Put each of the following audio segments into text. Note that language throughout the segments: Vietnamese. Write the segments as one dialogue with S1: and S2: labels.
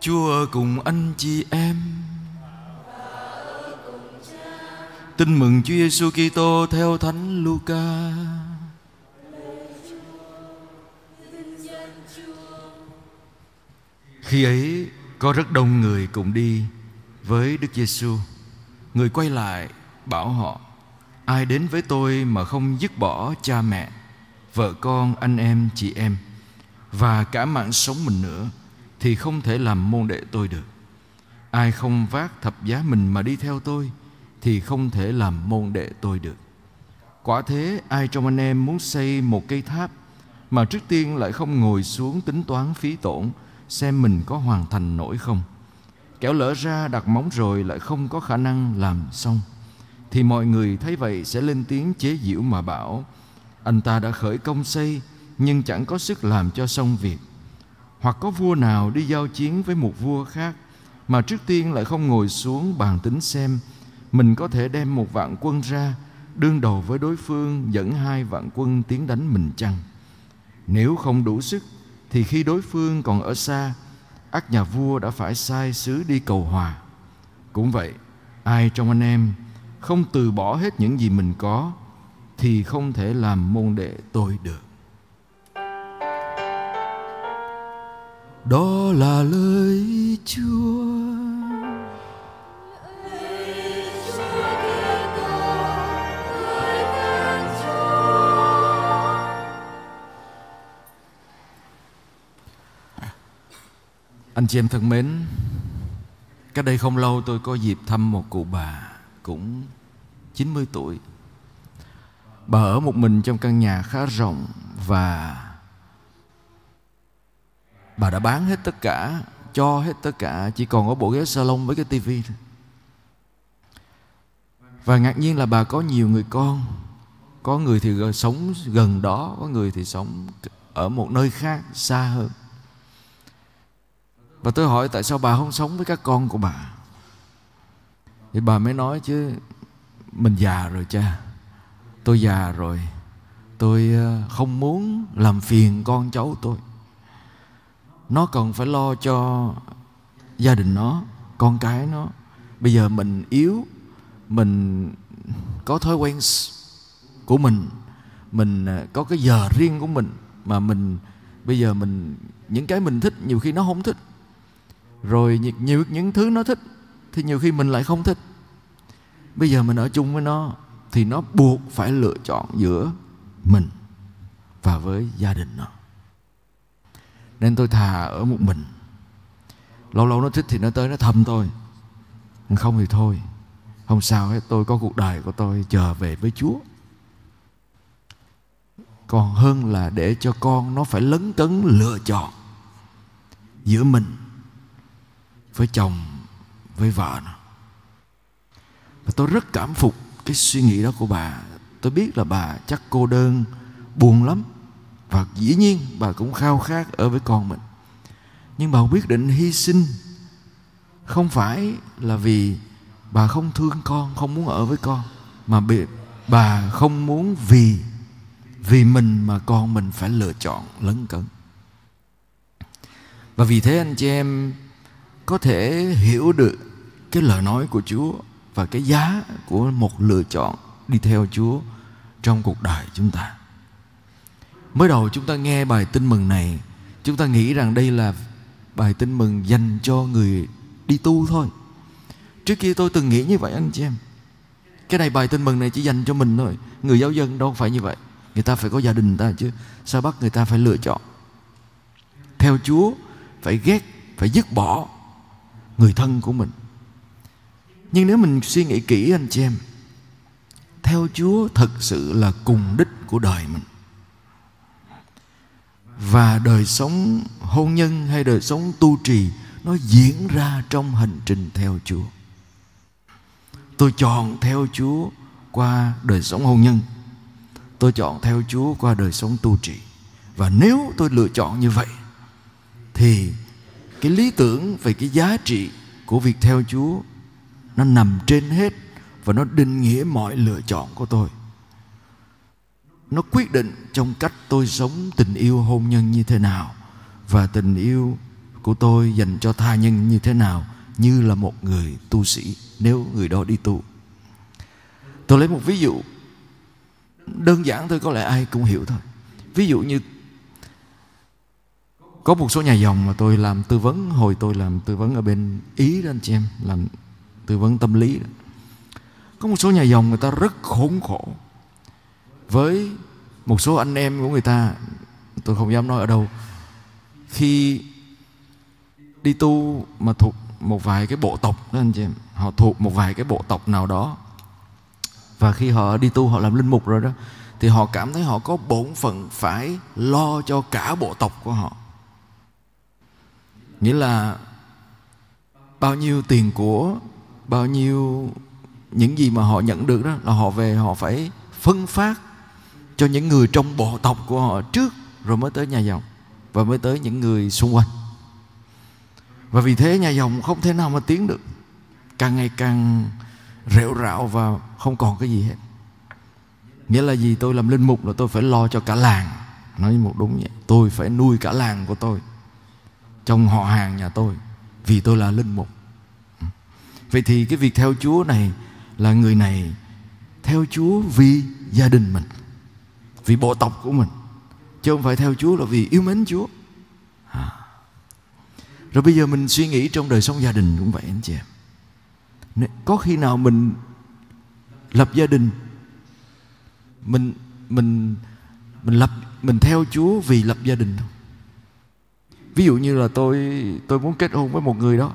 S1: Chúa ở cùng anh chị em Tin mừng Chúa Giêsu Kitô theo Thánh Luca. Khi ấy có rất đông người cùng đi với Đức Giêsu. Người quay lại bảo họ: Ai đến với tôi mà không dứt bỏ cha mẹ, vợ con, anh em, chị em và cả mạng sống mình nữa thì không thể làm môn đệ tôi được. Ai không vác thập giá mình mà đi theo tôi thì không thể làm môn đệ tôi được. Quả thế ai trong anh em muốn xây một cây tháp mà trước tiên lại không ngồi xuống tính toán phí tổn xem mình có hoàn thành nổi không. Kẻo lỡ ra đặt móng rồi lại không có khả năng làm xong thì mọi người thấy vậy sẽ lên tiếng chế giễu mà bảo anh ta đã khởi công xây nhưng chẳng có sức làm cho xong việc hoặc có vua nào đi giao chiến với một vua khác mà trước tiên lại không ngồi xuống bàn tính xem mình có thể đem một vạn quân ra đương đầu với đối phương dẫn hai vạn quân tiến đánh mình chăng nếu không đủ sức thì khi đối phương còn ở xa ắt nhà vua đã phải sai sứ đi cầu hòa cũng vậy ai trong anh em không từ bỏ hết những gì mình có thì không thể làm môn đệ tôi được đó là lời Chúa. Anh chị em thân mến, cách đây không lâu tôi có dịp thăm một cụ bà cũng 90 tuổi. Bà ở một mình trong căn nhà khá rộng và bà đã bán hết tất cả cho hết tất cả chỉ còn có bộ ghế salon với cái tivi thôi và ngạc nhiên là bà có nhiều người con có người thì sống gần đó có người thì sống ở một nơi khác xa hơn và tôi hỏi tại sao bà không sống với các con của bà thì bà mới nói chứ mình già rồi cha tôi già rồi tôi ờ, không muốn làm phiền con cháu tôi nó còn phải lo cho gia đình nó con cái nó bây giờ mình yếu mình có thói quen của mình mình à, có cái giờ riêng của mình mà mình bây giờ mình những cái mình thích nhiều khi nó không thích rồi nhiều, nhiều những thứ nó thích thì nhiều khi mình lại không thích bây giờ mình ở chung với nó thì nó buộc phải lựa chọn giữa mình và với gia đình nó nên tôi thà ở một mình lâu lâu nó thích thì nó tới nó thăm tôi không thì thôi không sao hết tôi có cuộc đời của tôi chờ về với chúa còn hơn là để cho con nó phải lấn cấn lựa chọn giữa mình với chồng với vợ nó và tôi rất cảm phục cái suy nghĩ đó của bà tôi biết là bà chắc cô đơn buồn lắm và dĩ nhiên bà cũng khao khát ở với con mình nhưng bà quyết định hy sinh không phải là vì bà không thương con không muốn ở với con mà bị bà không muốn vì vì mình mà con mình phải lựa chọn lấn cấn và vì thế anh chị em có thể hiểu được cái lời nói của Chúa và cái giá của một lựa chọn đi theo Chúa trong cuộc đời chúng ta. Mới đầu chúng ta nghe bài tin mừng này Chúng ta nghĩ rằng đây là bài tin mừng dành cho người đi tu thôi Trước kia tôi từng nghĩ như vậy anh chị em Cái này bài tin mừng này chỉ dành cho mình thôi Người giáo dân đâu phải như vậy Người ta phải có gia đình ta chứ Sao bắt người ta phải lựa chọn Theo Chúa Phải ghét Phải dứt bỏ Người thân của mình Nhưng nếu mình suy nghĩ kỹ anh chị em Theo Chúa thật sự là cùng đích của đời mình và đời sống hôn nhân hay đời sống tu trì nó diễn ra trong hành trình theo Chúa. Tôi chọn theo Chúa qua đời sống hôn nhân. Tôi chọn theo Chúa qua đời sống tu trì. Và nếu tôi lựa chọn như vậy thì cái lý tưởng về cái giá trị của việc theo Chúa nó nằm trên hết và nó định nghĩa mọi lựa chọn của tôi nó quyết định trong cách tôi sống tình yêu hôn nhân như thế nào và tình yêu của tôi dành cho tha nhân như thế nào như là một người tu sĩ nếu người đó đi tu tôi lấy một ví dụ đơn giản thôi có lẽ ai cũng hiểu thôi ví dụ như có một số nhà dòng mà tôi làm tư vấn hồi tôi làm tư vấn ở bên ý đó anh chị em làm tư vấn tâm lý đó. có một số nhà dòng người ta rất khốn khổ với một số anh em của người ta tôi không dám nói ở đâu khi đi tu mà thuộc một vài cái bộ tộc đó anh chị em họ thuộc một vài cái bộ tộc nào đó và khi họ đi tu họ làm linh mục rồi đó thì họ cảm thấy họ có bổn phận phải lo cho cả bộ tộc của họ nghĩa là bao nhiêu tiền của bao nhiêu những gì mà họ nhận được đó là họ về họ phải phân phát cho những người trong bộ tộc của họ trước rồi mới tới nhà dòng và mới tới những người xung quanh và vì thế nhà dòng không thể nào mà tiến được càng ngày càng rệu rạo và không còn cái gì hết nghĩa là gì tôi làm linh mục là tôi phải lo cho cả làng nói một đúng vậy tôi phải nuôi cả làng của tôi trong họ hàng nhà tôi vì tôi là linh mục vậy thì cái việc theo chúa này là người này theo chúa vì gia đình mình vì bộ tộc của mình chứ không phải theo Chúa là vì yêu mến Chúa à. rồi bây giờ mình suy nghĩ trong đời sống gia đình cũng vậy anh chị em có khi nào mình lập gia đình mình mình mình lập mình theo Chúa vì lập gia đình không ví dụ như là tôi tôi muốn kết hôn với một người đó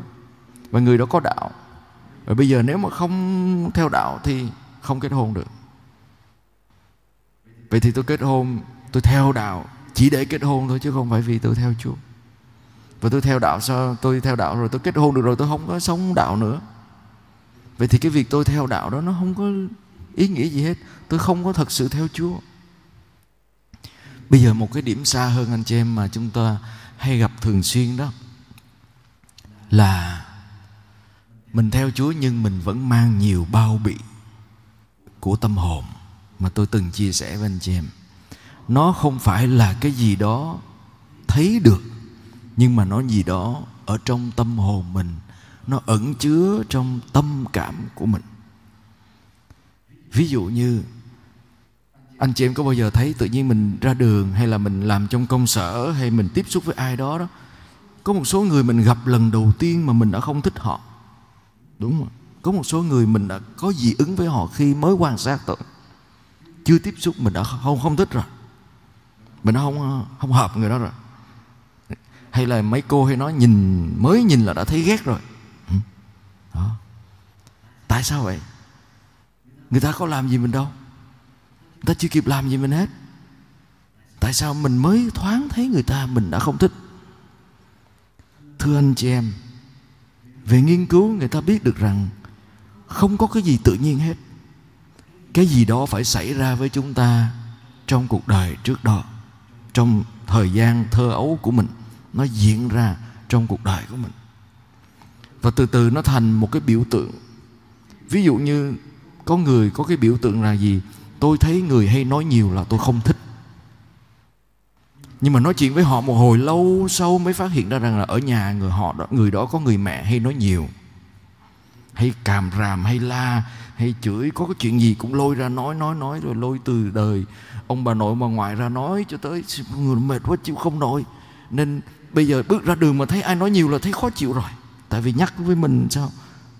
S1: và người đó có đạo và bây giờ nếu mà không theo đạo thì không kết hôn được Vậy thì tôi kết hôn Tôi theo đạo Chỉ để kết hôn thôi chứ không phải vì tôi theo Chúa Và tôi theo đạo sao Tôi theo đạo rồi tôi kết hôn được rồi Tôi không có sống đạo nữa Vậy thì cái việc tôi theo đạo đó Nó không có ý nghĩa gì hết Tôi không có thật sự theo Chúa Bây giờ một cái điểm xa hơn anh chị em Mà chúng ta hay gặp thường xuyên đó Là Mình theo Chúa nhưng mình vẫn mang nhiều bao bị Của tâm hồn mà tôi từng chia sẻ với anh chị em nó không phải là cái gì đó thấy được nhưng mà nó gì đó ở trong tâm hồn mình nó ẩn chứa trong tâm cảm của mình ví dụ như anh chị em có bao giờ thấy tự nhiên mình ra đường hay là mình làm trong công sở hay mình tiếp xúc với ai đó đó có một số người mình gặp lần đầu tiên mà mình đã không thích họ đúng không có một số người mình đã có dị ứng với họ khi mới quan sát tới chưa tiếp xúc mình đã không không thích rồi mình đã không không hợp người đó rồi hay là mấy cô hay nói nhìn mới nhìn là đã thấy ghét rồi ừ. đó. tại sao vậy người ta có làm gì mình đâu người ta chưa kịp làm gì mình hết tại sao mình mới thoáng thấy người ta mình đã không thích thưa anh chị em về nghiên cứu người ta biết được rằng không có cái gì tự nhiên hết cái gì đó phải xảy ra với chúng ta trong cuộc đời trước đó trong thời gian thơ ấu của mình nó diễn ra trong cuộc đời của mình và từ từ nó thành một cái biểu tượng ví dụ như có người có cái biểu tượng là gì tôi thấy người hay nói nhiều là tôi không thích nhưng mà nói chuyện với họ một hồi lâu sau mới phát hiện ra rằng là ở nhà người họ đó, người đó có người mẹ hay nói nhiều hay càm ràm hay la hay chửi có cái chuyện gì cũng lôi ra nói nói nói rồi lôi từ đời ông bà nội bà ngoại ra nói cho tới người mệt quá chịu không nổi nên bây giờ bước ra đường mà thấy ai nói nhiều là thấy khó chịu rồi tại vì nhắc với mình sao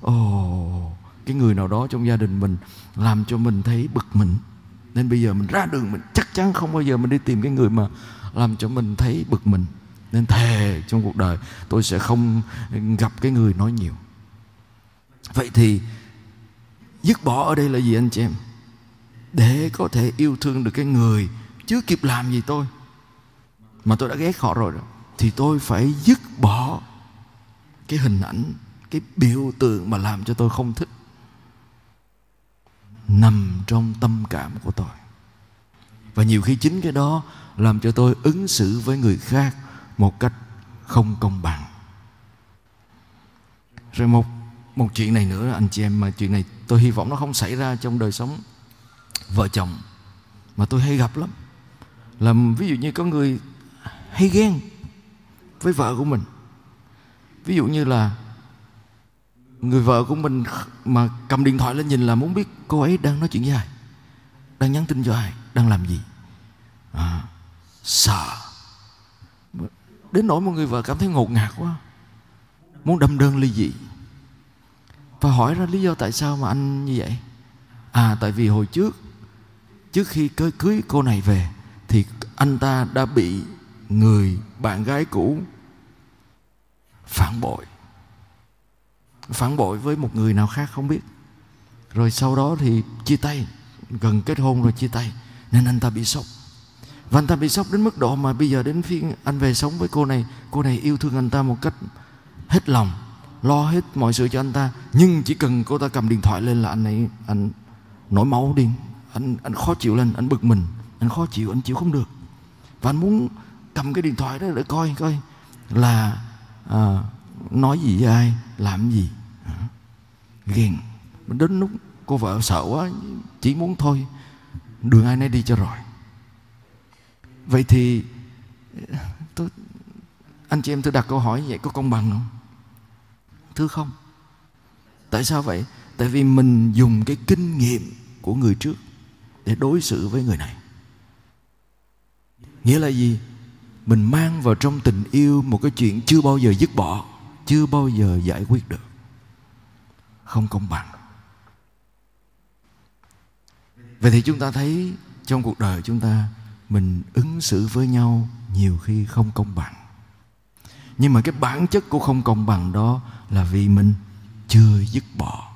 S1: ồ oh, cái người nào đó trong gia đình mình làm cho mình thấy bực mình nên bây giờ mình ra đường mình chắc chắn không bao giờ mình đi tìm cái người mà làm cho mình thấy bực mình nên thề trong cuộc đời tôi sẽ không gặp cái người nói nhiều Vậy thì dứt bỏ ở đây là gì anh chị em? Để có thể yêu thương được cái người chưa kịp làm gì tôi mà tôi đã ghét họ rồi thì tôi phải dứt bỏ cái hình ảnh cái biểu tượng mà làm cho tôi không thích nằm trong tâm cảm của tôi và nhiều khi chính cái đó làm cho tôi ứng xử với người khác một cách không công bằng rồi một một chuyện này nữa anh chị em mà chuyện này tôi hy vọng nó không xảy ra trong đời sống vợ chồng mà tôi hay gặp lắm là ví dụ như có người hay ghen với vợ của mình ví dụ như là người vợ của mình mà cầm điện thoại lên nhìn là muốn biết cô ấy đang nói chuyện với ai đang nhắn tin cho ai đang làm gì à, sợ đến nỗi một người vợ cảm thấy ngột ngạt quá muốn đâm đơn ly dị và hỏi ra lý do tại sao mà anh như vậy à tại vì hồi trước trước khi cưới, cưới cô này về thì anh ta đã bị người bạn gái cũ phản bội phản bội với một người nào khác không biết rồi sau đó thì chia tay gần kết hôn rồi chia tay nên anh ta bị sốc và anh ta bị sốc đến mức độ mà bây giờ đến phiên anh về sống với cô này cô này yêu thương anh ta một cách hết lòng lo hết mọi sự cho anh ta nhưng chỉ cần cô ta cầm điện thoại lên là anh ấy anh nổi máu đi anh anh khó chịu lên anh bực mình anh khó chịu anh chịu không được và anh muốn cầm cái điện thoại đó để coi coi là à, nói gì với ai làm gì à, ghen đến lúc cô vợ sợ quá chỉ muốn thôi đường ai nấy đi cho rồi vậy thì tôi anh chị em tôi đặt câu hỏi vậy có công bằng không thưa không tại sao vậy tại vì mình dùng cái kinh nghiệm của người trước để đối xử với người này nghĩa là gì mình mang vào trong tình yêu một cái chuyện chưa bao giờ dứt bỏ chưa bao giờ giải quyết được không công bằng vậy thì chúng ta thấy trong cuộc đời chúng ta mình ứng xử với nhau nhiều khi không công bằng nhưng mà cái bản chất của không công bằng đó là vì mình chưa dứt bỏ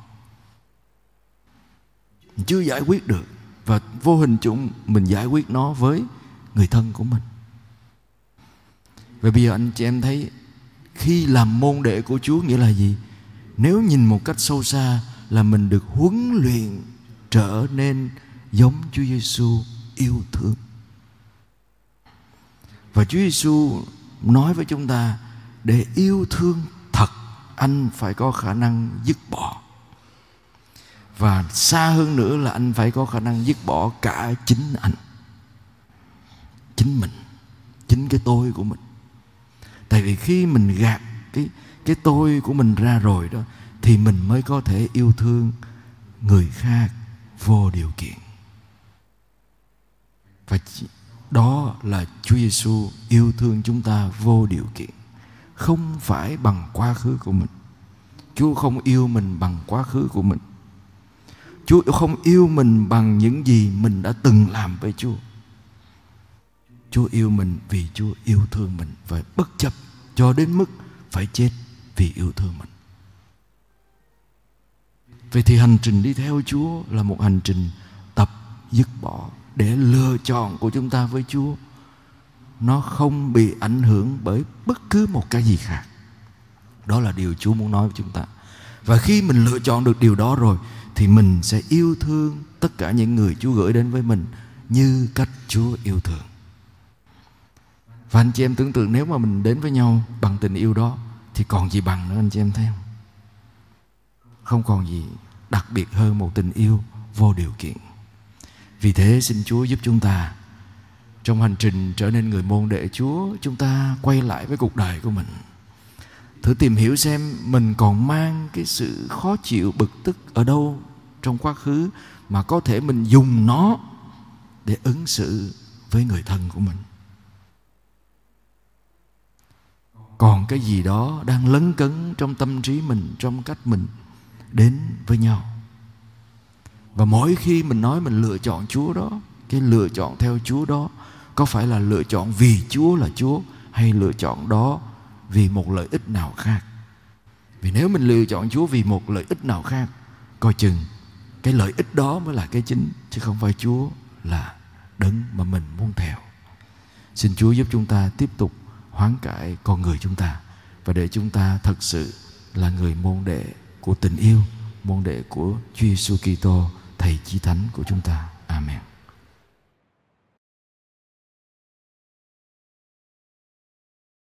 S1: mình chưa giải quyết được và vô hình chung mình giải quyết nó với người thân của mình và bây giờ anh chị em thấy khi làm môn đệ của Chúa nghĩa là gì? Nếu nhìn một cách sâu xa là mình được huấn luyện trở nên giống Chúa Giêsu yêu thương. Và Chúa Giêsu nói với chúng ta để yêu thương thật anh phải có khả năng dứt bỏ và xa hơn nữa là anh phải có khả năng dứt bỏ cả chính anh chính mình chính cái tôi của mình tại vì khi mình gạt cái cái tôi của mình ra rồi đó thì mình mới có thể yêu thương người khác vô điều kiện và đó là Chúa Giêsu yêu thương chúng ta vô điều kiện không phải bằng quá khứ của mình chúa không yêu mình bằng quá khứ của mình chúa không yêu mình bằng những gì mình đã từng làm với chúa chúa yêu mình vì chúa yêu thương mình và bất chấp cho đến mức phải chết vì yêu thương mình vậy thì hành trình đi theo chúa là một hành trình tập dứt bỏ để lựa chọn của chúng ta với chúa nó không bị ảnh hưởng bởi bất cứ một cái gì khác đó là điều chúa muốn nói với chúng ta và khi mình lựa chọn được điều đó rồi thì mình sẽ yêu thương tất cả những người chúa gửi đến với mình như cách chúa yêu thương và anh chị em tưởng tượng nếu mà mình đến với nhau bằng tình yêu đó thì còn gì bằng nữa anh chị em thấy không không còn gì đặc biệt hơn một tình yêu vô điều kiện vì thế xin chúa giúp chúng ta trong hành trình trở nên người môn đệ Chúa chúng ta quay lại với cuộc đời của mình thử tìm hiểu xem mình còn mang cái sự khó chịu bực tức ở đâu trong quá khứ mà có thể mình dùng nó để ứng xử với người thân của mình còn cái gì đó đang lấn cấn trong tâm trí mình trong cách mình đến với nhau và mỗi khi mình nói mình lựa chọn chúa đó cái lựa chọn theo Chúa đó có phải là lựa chọn vì Chúa là Chúa hay lựa chọn đó vì một lợi ích nào khác. Vì nếu mình lựa chọn Chúa vì một lợi ích nào khác, coi chừng cái lợi ích đó mới là cái chính chứ không phải Chúa là đấng mà mình muốn theo. Xin Chúa giúp chúng ta tiếp tục hoán cải con người chúng ta và để chúng ta thật sự là người môn đệ của tình yêu, môn đệ của Chúa Giêsu Kitô, thầy chí thánh của chúng ta. Amen.